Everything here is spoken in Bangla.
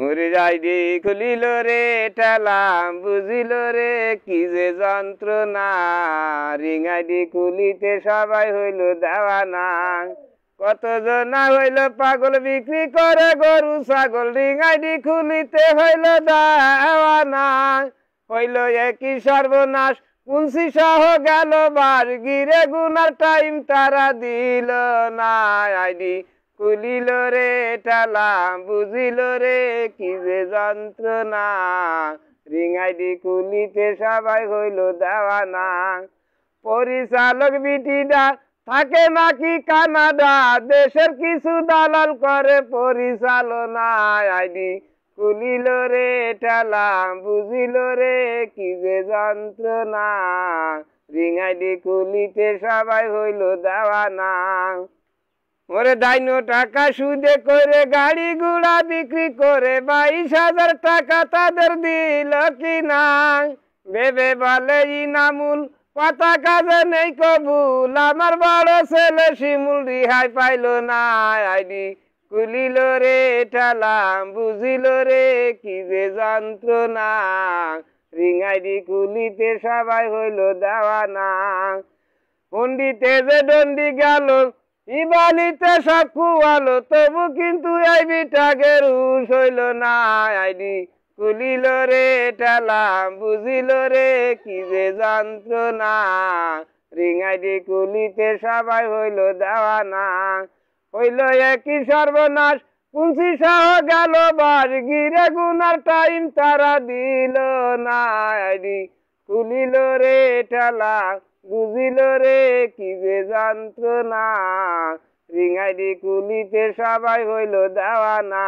মরে যাই রে খুলিল রে ঠেলাম বুঝিল রে কি যে যন্ত্রণা রিঙাই দি খুলিতে সবাই হইল দেওয়া না কতজন হইল পাগল বিক্রি করে গরু ছাগল রিঙাই দি খুলিতে হইল দেওয়া না হইল একই সর্বনাশ পুলসি সহ গেল বার গিরে গুনার টাইম তারা দিল না আইডি কুলিল রে টালা বুঝিল রে কি যে যন্ত্রণা রিঙাইটি কুলিতে সবাই হইল দেওয়ানা পরিচালক বিটিডা থাকে নাকি কানাডা দেশের কিছু দালাল করে পরিচালনা আইডি কুলিল রে টালা বুঝিল রে কি যে যন্ত্রণা রিঙাইটি কুলিতে সবাই হইল দেওয়ানা ওরে দাইনো টাকা সুদে করে গাড়ি গুড়া বিক্রি করে বাইশ হাজার টাকা তাদের দিল কি না ভেবে বলে ইনামুল পাতা কাজে নেই কবুল আমার বড় ছেলে শিমুল রিহাই পাইল না আইডি কুলিল রে ঠালাম বুঝিল রে কি যে যন্ত্রণা রিঙাইডি কুলিতে সবাই হইল দেওয়া না পণ্ডিতে যে দণ্ডি গেল ইবালিতে সব কুয়ালো তবু কিন্তু এই বিটাকে রুশ হইল না আইডি কুলিল রে টালাম বুঝিল রে কি যে যন্ত্রণা রিঙাইডি কুলিতে সবাই হইল না হইল একই সর্বনাশ কুন্সি সহ গেল বার গিরে গুনার টাইম তারা দিল না আইডি কুলিল রে টালাম বুঝিল রে কি যে যন্ত্রণা রিঙাইডি কুলিতে সবাই হইল দেওয়ানা